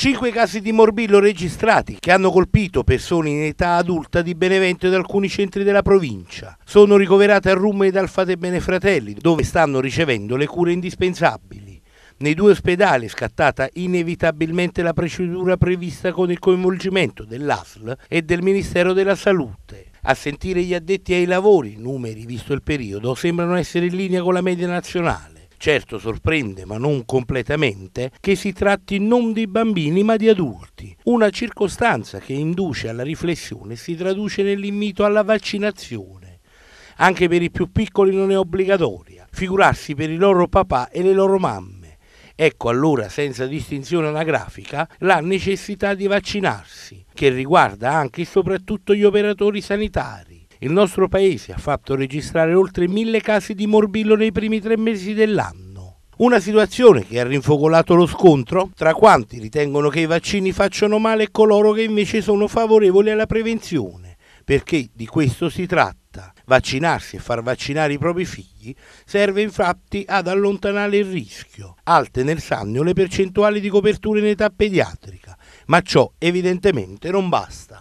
Cinque casi di morbillo registrati che hanno colpito persone in età adulta di Benevento ed alcuni centri della provincia. Sono ricoverate a RUM ed al Fate Benefratelli, dove stanno ricevendo le cure indispensabili. Nei due ospedali è scattata inevitabilmente la procedura prevista con il coinvolgimento dell'ASL e del Ministero della Salute. A sentire gli addetti ai lavori, numeri visto il periodo, sembrano essere in linea con la media nazionale certo sorprende ma non completamente, che si tratti non di bambini ma di adulti, una circostanza che induce alla riflessione si traduce nell'invito alla vaccinazione. Anche per i più piccoli non è obbligatoria, figurarsi per i loro papà e le loro mamme. Ecco allora, senza distinzione anagrafica, la necessità di vaccinarsi, che riguarda anche e soprattutto gli operatori sanitari il nostro paese ha fatto registrare oltre mille casi di morbillo nei primi tre mesi dell'anno. Una situazione che ha rinfocolato lo scontro tra quanti ritengono che i vaccini facciano male e coloro che invece sono favorevoli alla prevenzione, perché di questo si tratta. Vaccinarsi e far vaccinare i propri figli serve infatti ad allontanare il rischio. Alte nel sannio le percentuali di copertura in età pediatrica, ma ciò evidentemente non basta.